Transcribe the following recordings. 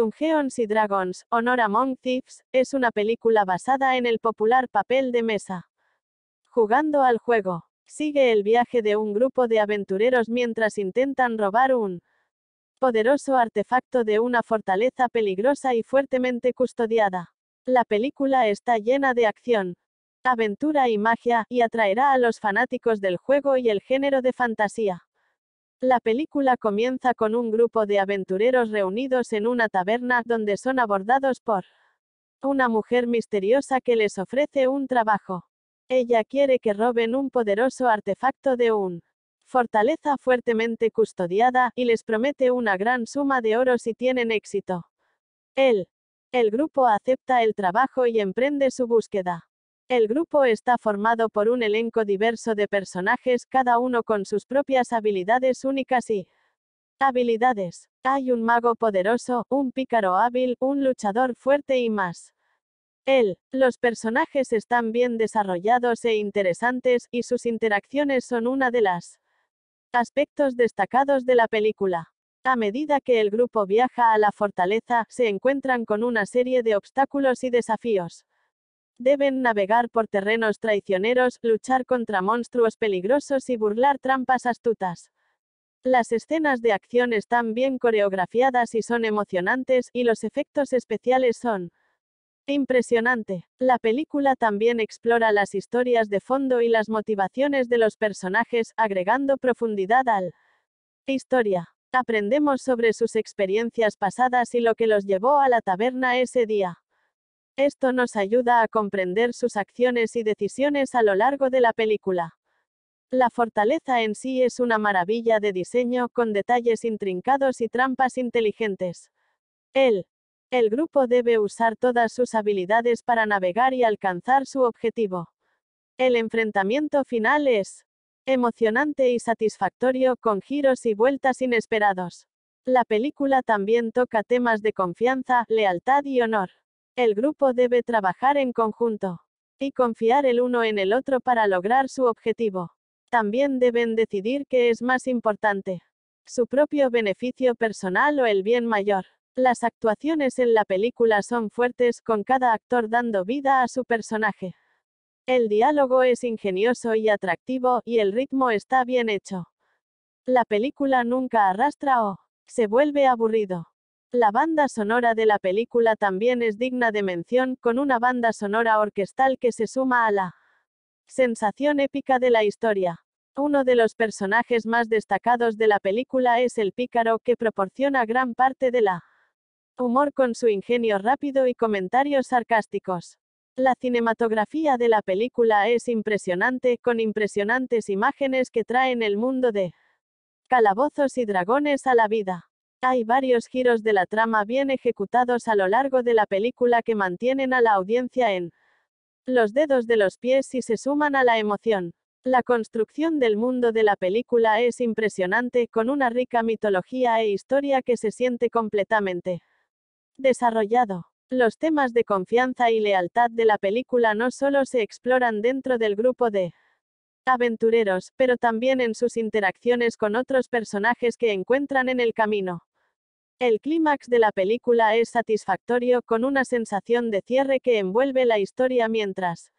Dungeons y Dragons, Honor Among Thieves, es una película basada en el popular papel de mesa. Jugando al juego, sigue el viaje de un grupo de aventureros mientras intentan robar un poderoso artefacto de una fortaleza peligrosa y fuertemente custodiada. La película está llena de acción, aventura y magia, y atraerá a los fanáticos del juego y el género de fantasía. La película comienza con un grupo de aventureros reunidos en una taberna donde son abordados por una mujer misteriosa que les ofrece un trabajo. Ella quiere que roben un poderoso artefacto de un fortaleza fuertemente custodiada y les promete una gran suma de oro si tienen éxito. El grupo acepta el trabajo y emprende su búsqueda. El grupo está formado por un elenco diverso de personajes, cada uno con sus propias habilidades únicas y habilidades. Hay un mago poderoso, un pícaro hábil, un luchador fuerte y más. Él, los personajes están bien desarrollados e interesantes, y sus interacciones son una de las aspectos destacados de la película. A medida que el grupo viaja a la fortaleza, se encuentran con una serie de obstáculos y desafíos deben navegar por terrenos traicioneros, luchar contra monstruos peligrosos y burlar trampas astutas. Las escenas de acción están bien coreografiadas y son emocionantes, y los efectos especiales son impresionante. La película también explora las historias de fondo y las motivaciones de los personajes, agregando profundidad al historia. Aprendemos sobre sus experiencias pasadas y lo que los llevó a la taberna ese día. Esto nos ayuda a comprender sus acciones y decisiones a lo largo de la película. La fortaleza en sí es una maravilla de diseño, con detalles intrincados y trampas inteligentes. El, el grupo debe usar todas sus habilidades para navegar y alcanzar su objetivo. El enfrentamiento final es emocionante y satisfactorio, con giros y vueltas inesperados. La película también toca temas de confianza, lealtad y honor. El grupo debe trabajar en conjunto. Y confiar el uno en el otro para lograr su objetivo. También deben decidir qué es más importante. Su propio beneficio personal o el bien mayor. Las actuaciones en la película son fuertes con cada actor dando vida a su personaje. El diálogo es ingenioso y atractivo y el ritmo está bien hecho. La película nunca arrastra o se vuelve aburrido. La banda sonora de la película también es digna de mención, con una banda sonora orquestal que se suma a la sensación épica de la historia. Uno de los personajes más destacados de la película es el pícaro que proporciona gran parte de la humor con su ingenio rápido y comentarios sarcásticos. La cinematografía de la película es impresionante, con impresionantes imágenes que traen el mundo de calabozos y dragones a la vida. Hay varios giros de la trama bien ejecutados a lo largo de la película que mantienen a la audiencia en los dedos de los pies y se suman a la emoción. La construcción del mundo de la película es impresionante, con una rica mitología e historia que se siente completamente desarrollado. Los temas de confianza y lealtad de la película no solo se exploran dentro del grupo de aventureros, pero también en sus interacciones con otros personajes que encuentran en el camino. El clímax de la película es satisfactorio con una sensación de cierre que envuelve la historia mientras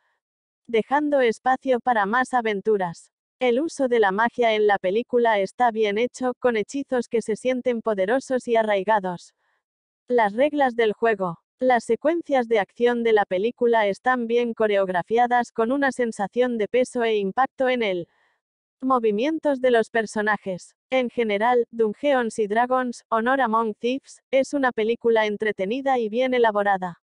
dejando espacio para más aventuras. El uso de la magia en la película está bien hecho, con hechizos que se sienten poderosos y arraigados. Las reglas del juego. Las secuencias de acción de la película están bien coreografiadas con una sensación de peso e impacto en él. Movimientos de los personajes. En general, Dungeons y Dragons, Honor Among Thieves, es una película entretenida y bien elaborada.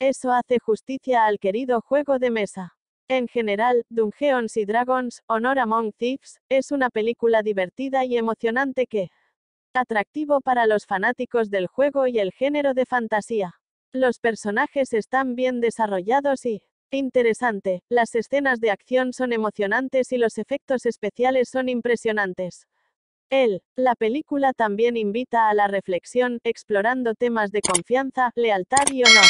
Eso hace justicia al querido juego de mesa. En general, Dungeons y Dragons, Honor Among Thieves, es una película divertida y emocionante que atractivo para los fanáticos del juego y el género de fantasía. Los personajes están bien desarrollados y interesante, las escenas de acción son emocionantes y los efectos especiales son impresionantes. Él, la película también invita a la reflexión, explorando temas de confianza, lealtad y honor.